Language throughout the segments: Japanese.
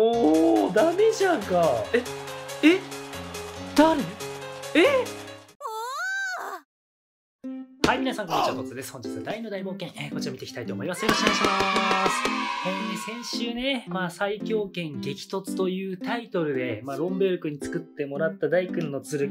おおダメじゃんかええ誰えはい、皆さん、こんにちは。とつです。本日は大の大冒険、えー、こちら見ていきたいと思います。よろしくお願いします。えー、先週ね、まあ、最強剣激突というタイトルで、まあ、ロンベルクに作ってもらった大君の剣、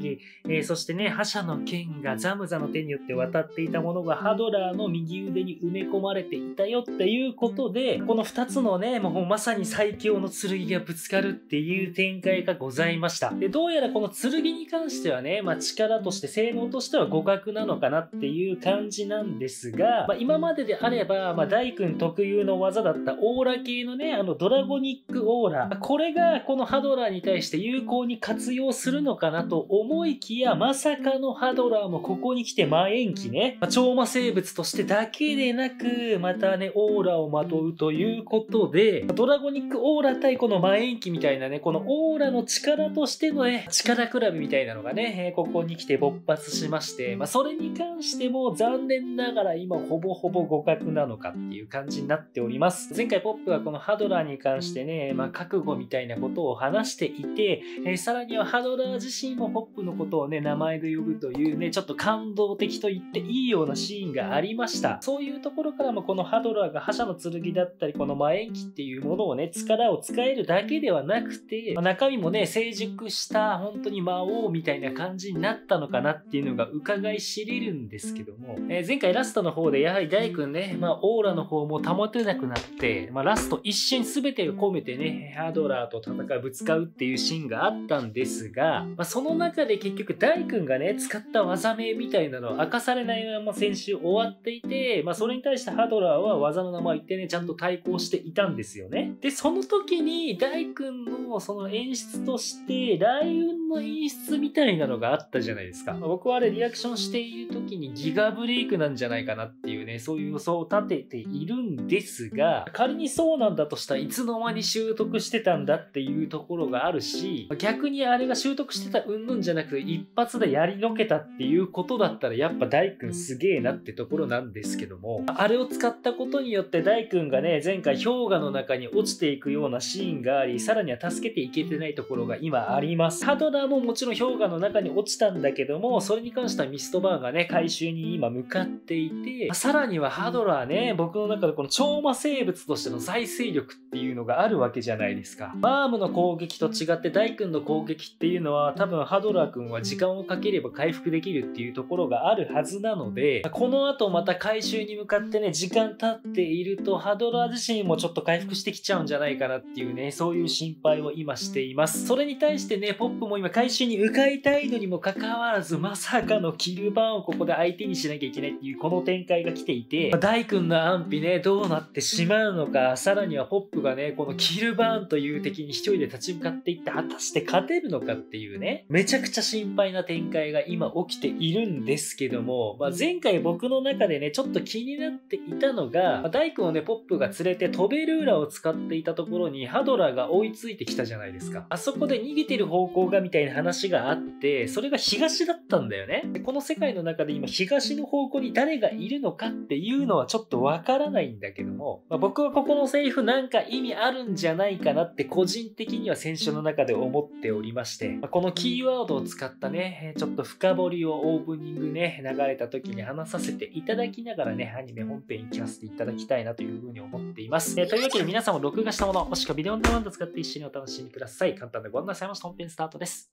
えー、そしてね、覇者の剣がザムザの手によって渡っていたものがハドラーの右腕に埋め込まれていたよっていうことで、この2つのね、もうまさに最強の剣がぶつかるっていう展開がございました。で、どうやらこの剣に関してはね、まあ、力として、性能としては互角なのかなっていういう感じなんですが、まあ、今までであれば、まあ、大君特有の技だったオーラ系のね、あのドラゴニックオーラ、これがこのハドラーに対して有効に活用するのかなと思いきや、まさかのハドラーもここに来て魔延期ね、まあ、超魔生物としてだけでなく、またね、オーラをまとうということで、ドラゴニックオーラ対この魔延期みたいなね、このオーラの力としてのね、力比べみたいなのがね、ここに来て勃発しまして、まあ、それに関しても残念ながら今ほぼほぼ互角なのかっていう感じになっております。前回ポップはこのハドラーに関してね、まあ、覚悟みたいなことを話していて、えー、さらにはハドラー自身もポップのことをね、名前で呼ぶというね、ちょっと感動的と言っていいようなシーンがありました。そういうところからもこのハドラーが覇者の剣だったり、この魔延器っていうものをね、力を使えるだけではなくて、まあ、中身もね、成熟した本当に魔王みたいな感じになったのかなっていうのが伺い知れるんですけどけども、えー、前回ラストの方でやはり大君ね、まあ、オーラの方も保てなくなって、まあ、ラスト一瞬全てを込めてねハドラーと戦うぶつかうっていうシーンがあったんですが、まあ、その中で結局大君がね使った技名みたいなのを明かされないまま先週終わっていて、まあ、それに対してハドラーは技の名前言ってねちゃんと対抗していたんですよねでその時に大君のその演出として雷雲の演出みたいなのがあったじゃないですか、僕はあれリアクションしている時にガブレイクなんじゃないかなっていうね、そういう予想を立てているんですが、仮にそうなんだとしたらいつの間に習得してたんだっていうところがあるし、逆にあれが習得してたうんぬんじゃなくて、一発でやりのけたっていうことだったら、やっぱ大君すげえなってところなんですけども、あれを使ったことによって大君がね、前回氷河の中に落ちていくようなシーンがあり、さらには助けていけてないところが今あります。ハドラーももちろん氷河の中に落ちたんだけども、それに関してはミストバーンがね、回収にに今向かっていて、さらにはハドラーね、僕の中でこの超魔生物としての財政力っていうのがあるわけじゃないですか。バームの攻撃と違って大君の攻撃っていうのは多分ハドラー君は時間をかければ回復できるっていうところがあるはずなので、この後また回収に向かってね、時間経っているとハドラー自身もちょっと回復してきちゃうんじゃないかなっていうね、そういう心配を今しています。それに対してね、ポップも今回収に向かいたいのにもかかわらず、まさかのキルバーンをここで相手ににしなきゃいけないっていうこの展開が来ていて、まあ、大君の安否ねどうなってしまうのかさらにはポップがねこのキルバーンという敵に一人で立ち向かっていって果たして勝てるのかっていうねめちゃくちゃ心配な展開が今起きているんですけども、まあ、前回僕の中でねちょっと気になっていたのが、まあ、大君をねポップが連れて飛べルーラーを使っていたところにハドラーが追いついてきたじゃないですかあそこで逃げてる方向がみたいな話があってそれが東だったんだよねこの世界の中で今東私の方向に誰がいるのかっていうのはちょっとわからないんだけども、まあ、僕はここのセリフなんか意味あるんじゃないかなって個人的には選手の中で思っておりまして、まあ、このキーワードを使ったね、ちょっと深掘りをオープニングね、流れた時に話させていただきながらね、アニメ本編に聞かせていただきたいなというふうに思っています。えー、というわけで皆さんも録画したもの、もしくはビデオオンデマンド使って一緒にお楽しみください。簡単でご案内されました。本編スタートです。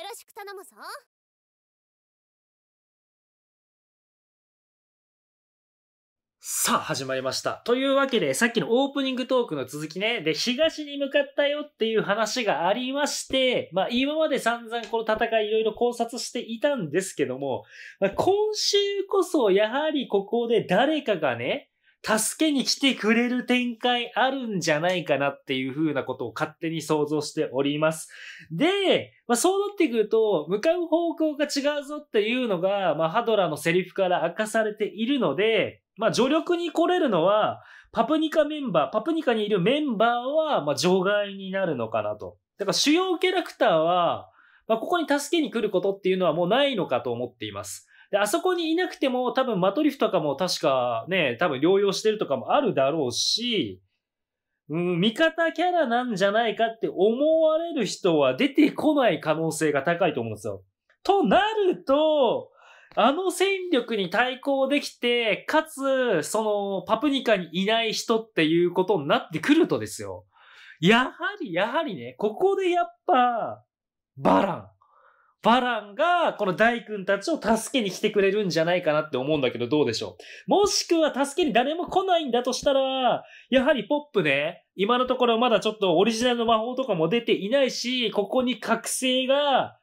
よろしく頼むぞさあ、始まりました。というわけで、さっきのオープニングトークの続きね、で、東に向かったよっていう話がありまして、まあ、今まで散々この戦いいろいろ考察していたんですけども、まあ、今週こそやはりここで誰かがね、助けに来てくれる展開あるんじゃないかなっていう風なことを勝手に想像しております。で、まあ、そうなってくると、向かう方向が違うぞっていうのが、まあ、ハドラーのセリフから明かされているので、まあ、助力に来れるのは、パプニカメンバー、パプニカにいるメンバーは、まあ、除外になるのかなと。だから主要キャラクターは、まあ、ここに助けに来ることっていうのはもうないのかと思っています。で、あそこにいなくても多分マトリフとかも確かね、多分療養してるとかもあるだろうし、うん、味方キャラなんじゃないかって思われる人は出てこない可能性が高いと思うんですよ。となると、あの戦力に対抗できて、かつ、その、パプニカにいない人っていうことになってくるとですよ。やはり、やはりね、ここでやっぱ、バラン。バランが、この大君たちを助けに来てくれるんじゃないかなって思うんだけど、どうでしょう。もしくは助けに誰も来ないんだとしたら、やはりポップね、今のところまだちょっとオリジナルの魔法とかも出ていないし、ここに覚醒が、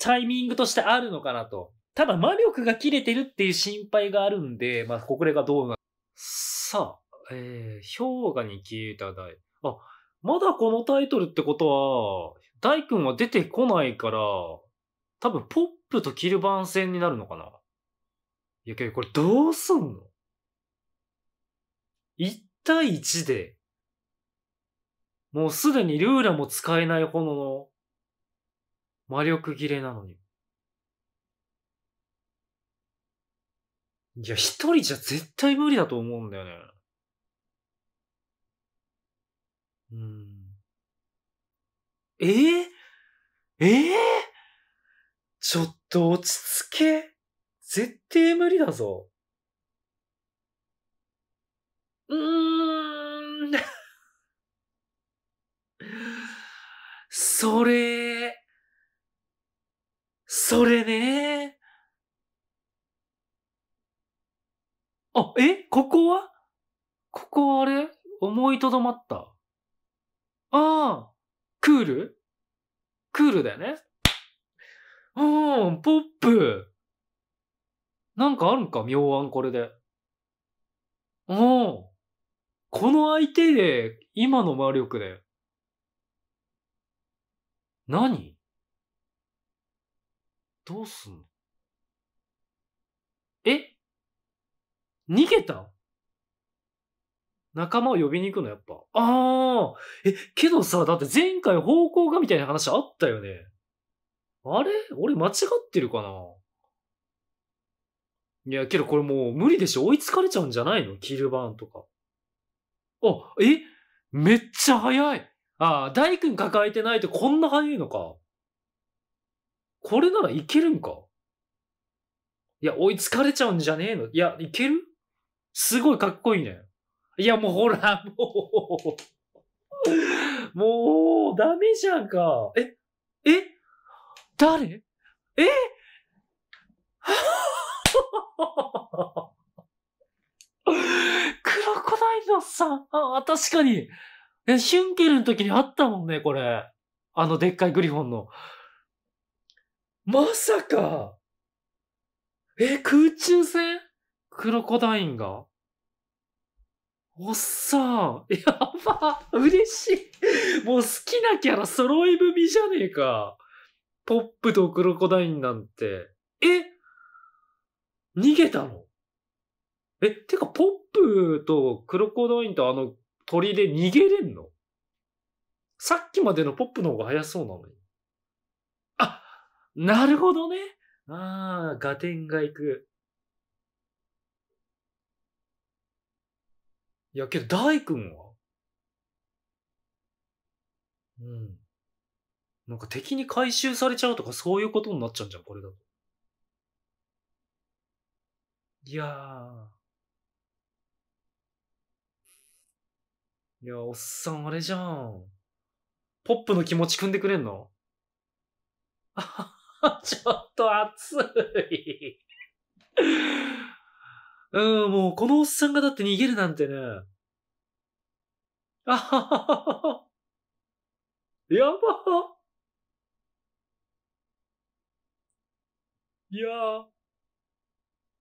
タイミングとしてあるのかなと。ただ魔力が切れてるっていう心配があるんで、まあ、これがどうなさあ、えー、氷河に消えた台。あ、まだこのタイトルってことは、大君は出てこないから、多分、ポップとキルバン戦になるのかな。いやけど、これどうすんの ?1 対1で、もうすでにルーラも使えないほどの魔力切れなのに。いや、一人じゃ絶対無理だと思うんだよね。うん。えー、ええーちょっと落ち着け。絶対無理だぞ。うーん。それ、それね。あ、えここはここはあれ思いとどまった。ああ、クールクールだよねうん、ポップ。なんかあるんか妙案これで。うん。この相手で、今の魔力で。何どうすんのえ逃げた仲間を呼びに行くのやっぱ。ああえ、けどさ、だって前回方向がみたいな話あったよね。あれ俺間違ってるかないや、けどこれもう無理でしょ追いつかれちゃうんじゃないのキルバーンとか。あ、えめっちゃ早いあ大君抱えてないとこんな早いのか。これならいけるんかいや、追いつかれちゃうんじゃねえのいや、いけるすごいかっこいいね。いや、もうほら、もうもう、ダメじゃんか。ええ誰えクロコダイドさん。あ、確かに。え、シュンケルの時にあったもんね、これ。あのでっかいグリフォンの。まさか。え、空中戦クロコダインがおっさん。やば。嬉しい。もう好きなキャラ揃い踏みじゃねえか。ポップとクロコダインなんて、え逃げたのえ、てか、ポップとクロコダインとあの鳥で逃げれんのさっきまでのポップの方が早そうなのに。あ、なるほどね。ああ、ガテンが行く。いや、けど、大君はうん。なんか敵に回収されちゃうとかそういうことになっちゃうんじゃん、これだと。いやー。いや、おっさんあれじゃん。ポップの気持ち組んでくれんのあ ちょっと熱いうん、もうこのおっさんがだって逃げるなんてね。あはははは。やばいやー。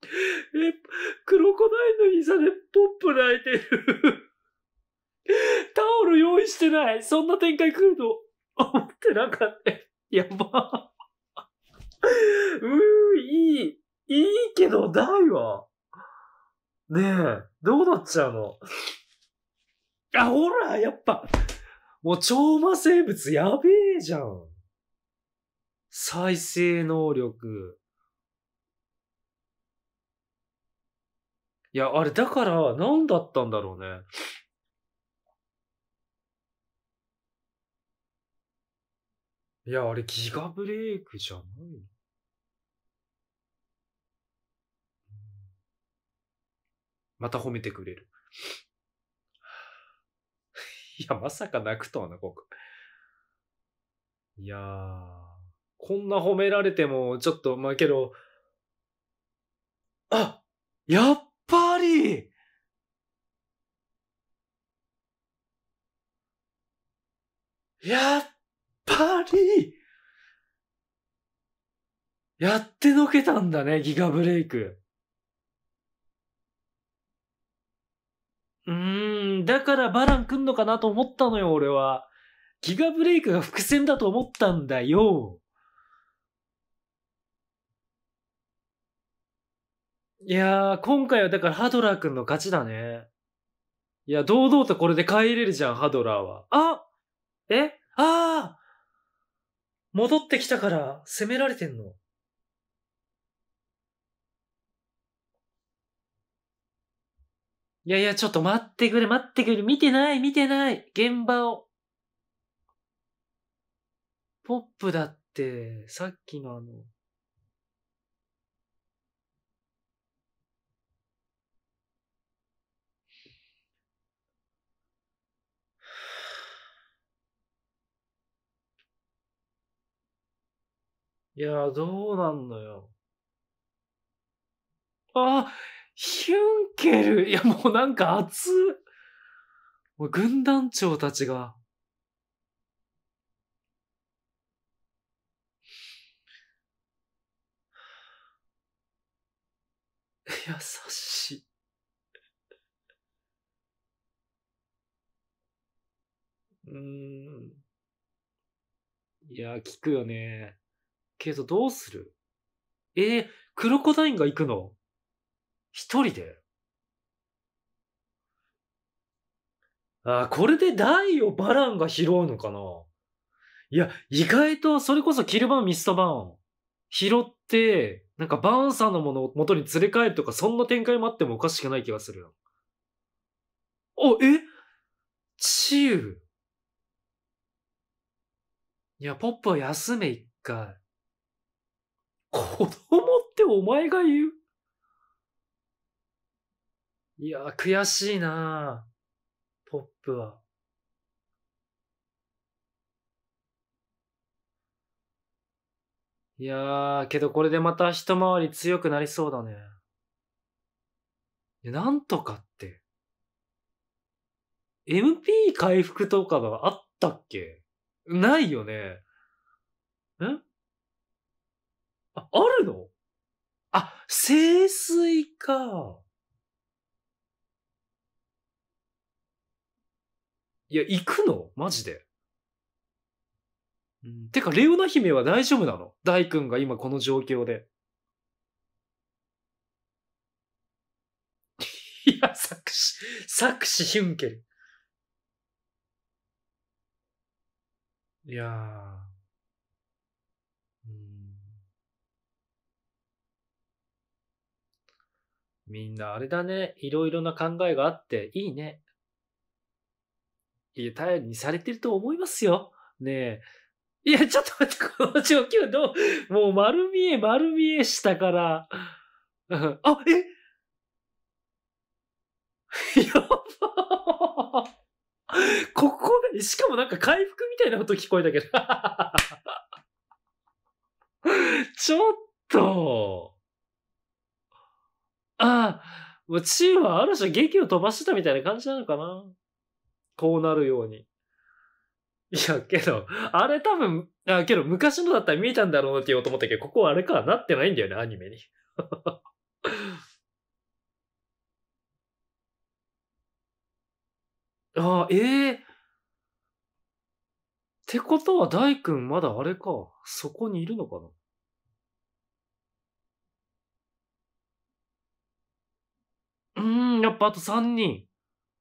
え、クロコダイの膝でポップ泣いてるタオル用意してない。そんな展開来ると思ってなかった。やば。うー、いい。いいけど、いは。ねえ、どうなっちゃうのあ、ほら、やっぱ、もう超魔生物やべえじゃん。再生能力。いや、あれ、だから、何だったんだろうね。いや、あれ、ギガブレイクじゃないまた褒めてくれる。いや、まさか泣くとはな、僕。いやー、こんな褒められても、ちょっと、まあけど、あやっぱり、やっぱり、やってのけたんだね、ギガブレイク。うーん、だからバラン来んのかなと思ったのよ、俺は。ギガブレイクが伏線だと思ったんだよ。いやー、今回はだからハドラーくんの勝ちだね。いや、堂々とこれで帰れるじゃん、ハドラーは。あえああ戻ってきたから攻められてんの。いやいや、ちょっと待ってくれ、待ってくれ。見てない、見てない。現場を。ポップだって、さっきのあの、いや、どうなんのよ。あ、ヒュンケル。いや、もうなんか熱。もう軍団長たちが。優しい。うん。いや、聞くよね。けどどうするえー、クロコダインが行くの一人でああ、これでダイをバランが拾うのかないや、意外と、それこそキルバン、ミストバーン。拾って、なんかバーンさんのものを元に連れ帰るとか、そんな展開もあってもおかしくない気がするお、えチーいや、ポップは休め一回。子供ってお前が言ういや、悔しいなポップは。いやー、けどこれでまた一回り強くなりそうだね。なんとかって。MP 回復とかがあったっけないよね。んあ、あるのあ、清水か。いや、行くのマジで。うん、てか、レオナ姫は大丈夫なの大君が今この状況で。いや、作詞、作詞ヒュンケル。いやー。みんなあれだね。いろいろな考えがあっていいね。いや、頼りにされてると思いますよ。ねえ。いや、ちょっと待って、この状況どう、もう丸見え、丸見えしたから。あ、え やばここで、しかもなんか回復みたいな音聞こえたけど。ちょっと。ああ、もうチームはある種劇を飛ばしてたみたいな感じなのかな。こうなるように。いや、けど、あれ多分、あ、けど昔のだったら見えたんだろうなって言おうと思ったけど、ここはあれか、なってないんだよね、アニメに。あ、ええー、ってことは、大君まだあれか、そこにいるのかなうん、やっぱあと3人。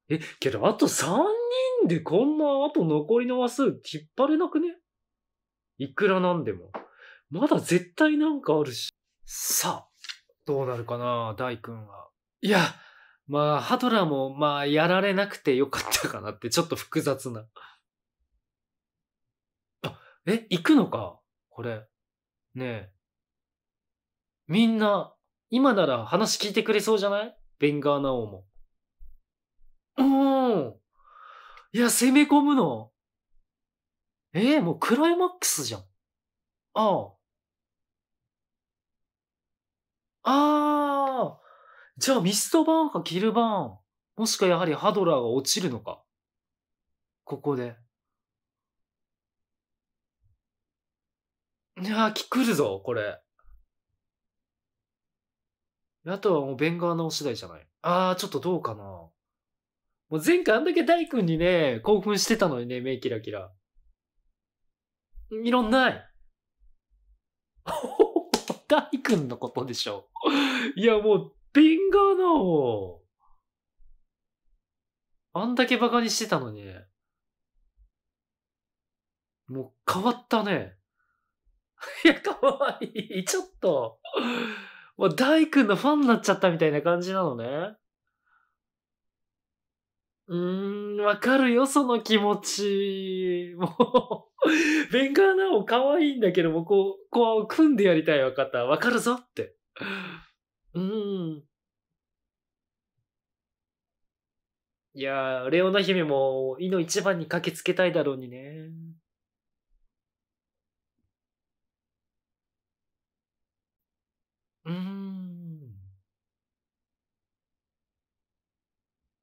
え、けどあと3人でこんなあと残りの話数引っ張れなくねいくらなんでも。まだ絶対なんかあるし。さあ、どうなるかな、大君は。いや、まあ、ハトラーも、まあ、やられなくてよかったかなって、ちょっと複雑な。あ、え、行くのかこれ。ねえ。みんな、今なら話聞いてくれそうじゃないベンガーナオも。うん。いや、攻め込むの。ええー、もうクライマックスじゃん。ああ。ああ。じゃあミストバーンかキルバーン。もしくはやはりハドラーが落ちるのか。ここで。いやー、来るぞ、これ。あとはもうベンガーの次第じゃない。あー、ちょっとどうかな。もう前回あんだけ大君にね、興奮してたのにね、目キラキラ。いろんない。大君のことでしょ。いや、もう、ベンガーの。あんだけバカにしてたのにね。もう変わったね。いや、かわいい。ちょっと。もう大君のファンになっちゃったみたいな感じなのね。うーん、わかるよ、その気持ち。もうベンガーナオ可愛いんだけども、こう、コアを組んでやりたいわかった。わかるぞって。うん。いやー、レオナ姫も、いの一番に駆けつけたいだろうにね。うーん。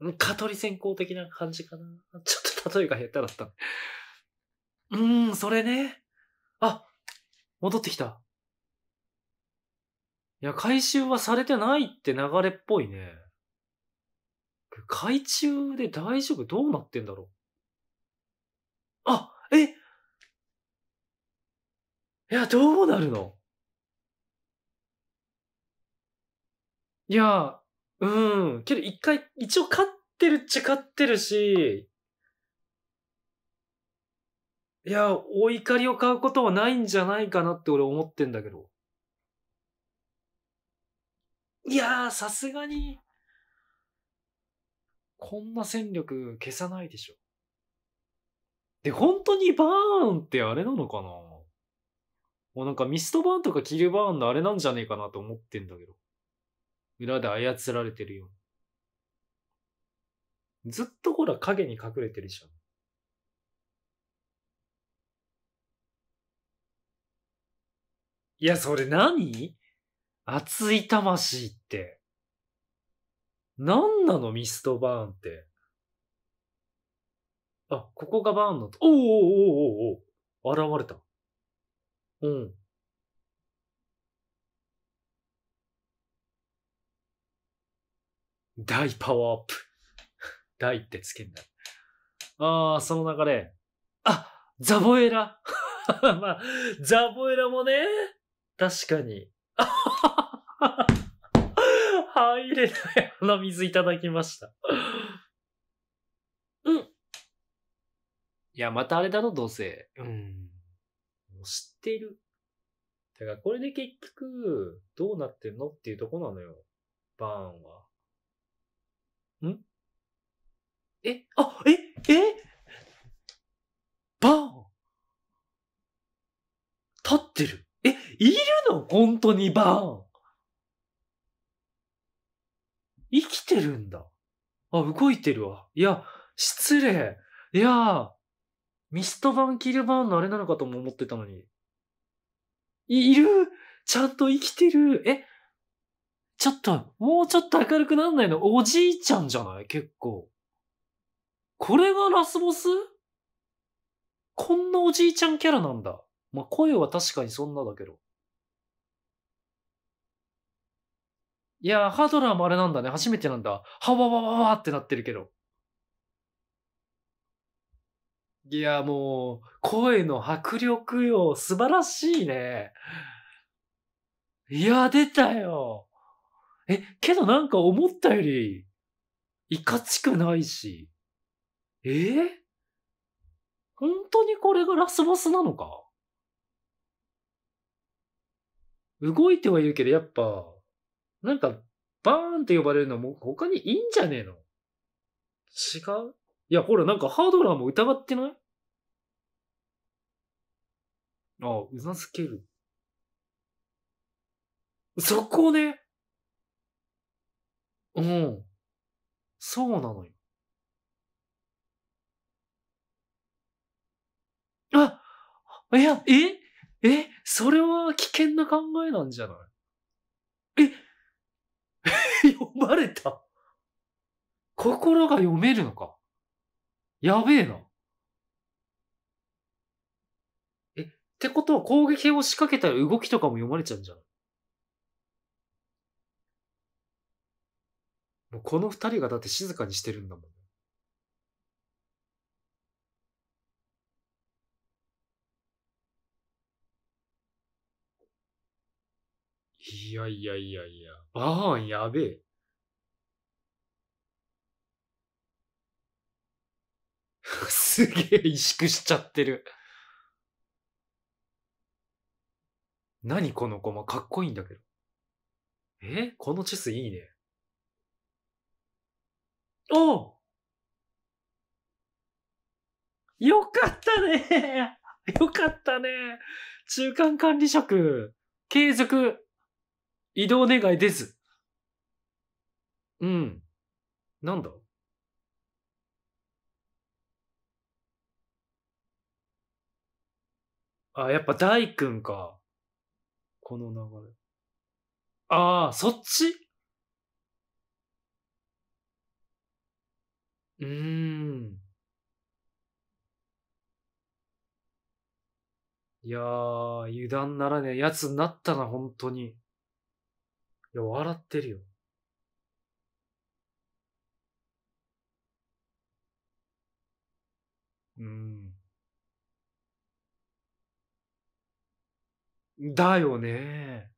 うん、蚊取り線香的な感じかな。ちょっと例えが下手だった。うーん、それね。あ、戻ってきた。いや、回収はされてないって流れっぽいね。海中で大丈夫どうなってんだろうあ、えいや、どうなるのいや、うん。けど一回、一応勝ってるっちゃ勝ってるし、いや、お怒りを買うことはないんじゃないかなって俺思ってんだけど。いやー、さすがに、こんな戦力消さないでしょ。で、本当にバーンってあれなのかなもうなんかミストバーンとかキルバーンのあれなんじゃねえかなと思ってんだけど。裏で操られてるよ。ずっとほら影に隠れてるじゃん。いや、それ何熱い魂って。何なのミストバーンって。あ、ここがバーンの、おおおおおお現れた。うん。大パワーアップ。大ってつけんだ。ああ、その流れ。あザボエラ まあ、ザボエラもね、確かに。入れない鼻水いただきました。うん。いや、またあれだろ、どうせ。うん。もう知ってる。だから、これで結局、どうなってんのっていうとこなのよ。バーンは。んえあ、ええバーン立ってる。え、いるの本当にバーン。生きてるんだ。あ、動いてるわ。いや、失礼。いやミスト版キルバーンのあれなのかとも思ってたのに。いるちゃんと生きてるえちょっと、もうちょっと明るくなんないのおじいちゃんじゃない結構。これがラスボスこんなおじいちゃんキャラなんだ。まあ、声は確かにそんなだけど。いやハドラーもあれなんだね。初めてなんだ。はわわわわってなってるけど。いや、もう、声の迫力よ。素晴らしいね。いや、出たよ。え、けどなんか思ったより、いかちくないし。えー、本当にこれがラスボスなのか動いてはいるけど、やっぱ、なんか、バーンって呼ばれるのも他にいいんじゃねえの違ういや、ほら、なんかハードラーも疑ってないああ、うなずける。そこね。うん。そうなのよ。あいや、ええそれは危険な考えなんじゃないえ 読まれた心が読めるのかやべえな。え、ってことは攻撃を仕掛けたら動きとかも読まれちゃうんじゃないもうこの二人がだって静かにしてるんだもん。いやいやいやいや、バーンやべえ。すげえ萎縮しちゃってる。何この駒かっこいいんだけど。えこのチェスいいね。およかったね よかったね中間管理職、継続、移動願いです。うん。なんだあ、やっぱ大君か。この流れ。ああ、そっちうん。いや、油断ならねえやつになったな、ほんとに。いや、笑ってるよ。うん。だよね。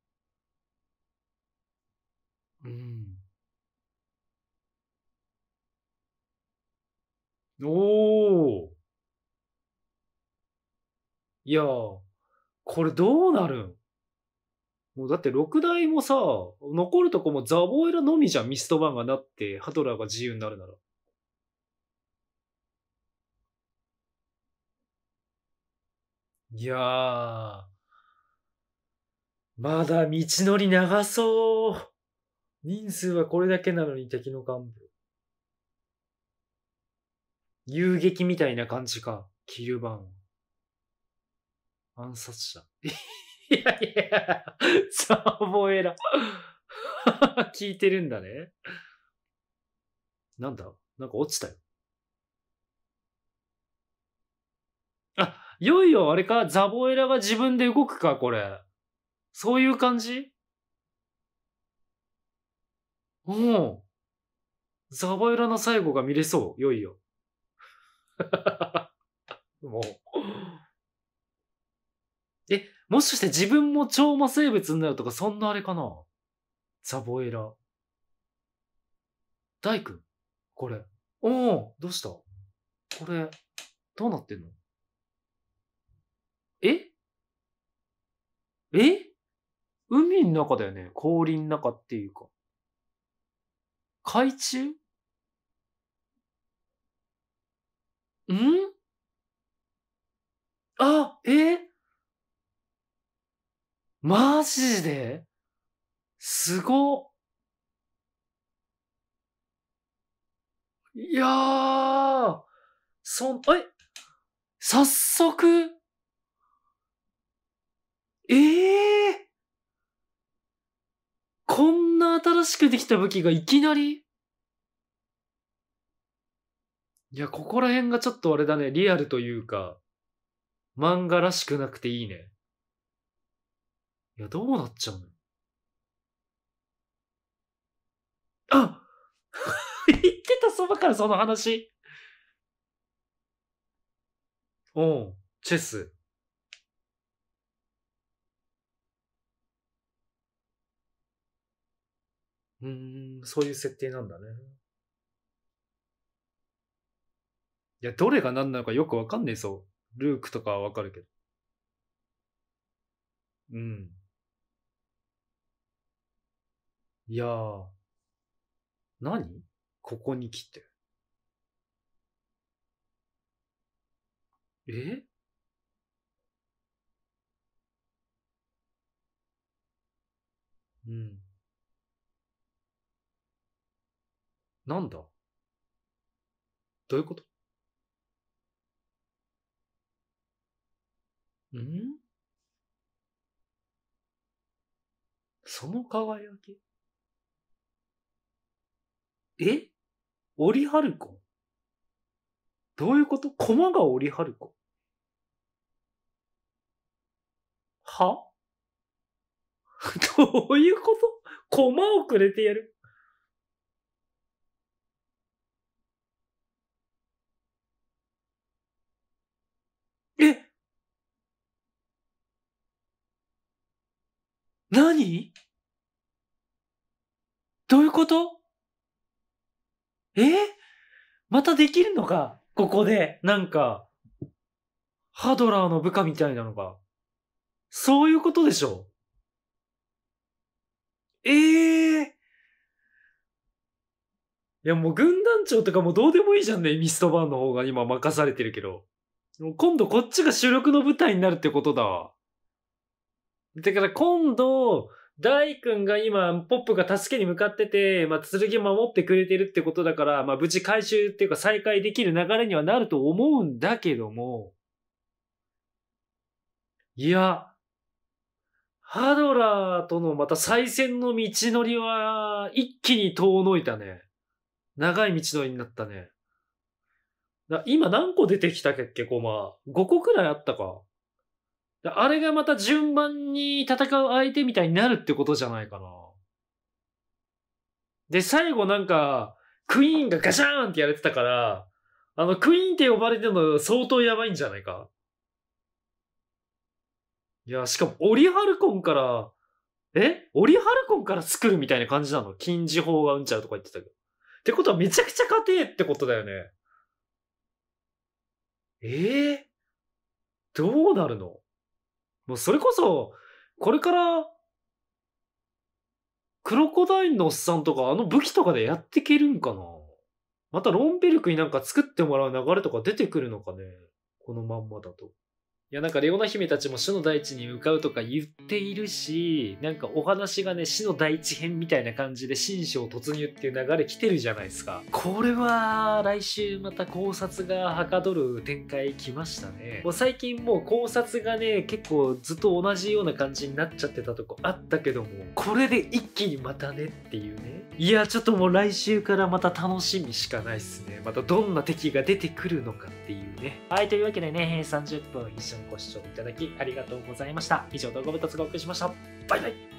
うん。おお。いやー、これどうなるんもうだって6台もさ、残るとこもザボエラのみじゃん、ミストバンがなって、ハドラーが自由になるなら。いやー、まだ道のり長そう。人数はこれだけなのに敵の幹部。遊撃みたいな感じか。キルバン。暗殺者。いやいや、ザボエラ。聞いてるんだね。なんだなんか落ちたよ。あ、いよいよあれか、ザボエラが自分で動くか、これ。そういう感じうん。ザボエラの最後が見れそう、いよいよ。もう。え、もしかして自分も超魔生物になるとか、そんなあれかなザボエラ。大君これ。おおどうしたこれ、どうなってんのええ海の中だよね。氷の中っていうか。海中んあ、えマジですごいやー、そん、え早速ええー、こんな新しくできた武器がいきなりいや、ここら辺がちょっとあれだね、リアルというか、漫画らしくなくていいね。いや、どうなっちゃうのあ 言ってたそばからその話。おう、チェス。うん、そういう設定なんだね。いや、どれが何なのかよくわかんねえそう。ルークとかはわかるけど。うん。いやー、何ここに来て。えうん。なんだどういうことんその輝きえオリハルコどういうこと駒がオリハルコは どういうこと駒をくれてやる何どういうことえまたできるのかここで、なんか、ハドラーの部下みたいなのが。そういうことでしょええー、いやもう軍団長とかもどうでもいいじゃんね、ミストバーンの方が今任されてるけど。今度こっちが主力の舞台になるってことだわ。だから今度、大君が今、ポップが助けに向かってて、まあ、剣守ってくれてるってことだから、まあ、無事回収っていうか再開できる流れにはなると思うんだけども、いや、ハドラーとのまた再戦の道のりは、一気に遠のいたね。長い道のりになったね。今何個出てきたっけ、コマ。5個くらいあったか。あれがまた順番に戦う相手みたいになるってことじゃないかな。で、最後なんか、クイーンがガシャーンってやれてたから、あの、クイーンって呼ばれてるの相当やばいんじゃないか。いや、しかも、オリハルコンから、えオリハルコンから作るみたいな感じなの禁止法がうんちゃうとか言ってたけど。ってことはめちゃくちゃ硬庭ってことだよね。ええー、どうなるのもうそれこそ、これから、クロコダインのおっさんとか、あの武器とかでやっていけるんかなまたロンベルクになんか作ってもらう流れとか出てくるのかねこのまんまだと。いやなんかレオナ姫たちも死の大地に向かうとか言っているしなんかお話がね死の大地編みたいな感じで新章突入っていう流れ来てるじゃないですかこれは来週また考察がはかどる展開来ましたねもう最近もう考察がね結構ずっと同じような感じになっちゃってたとこあったけどもこれで一気にまたねっていうねいやちょっともう来週からまた楽しみしかないっすねまたどんな敵が出てくるのかっていうねはいというわけでね30分一緒ご視聴いただきありがとうございました。以上、動画部とお送りしました。バイバイ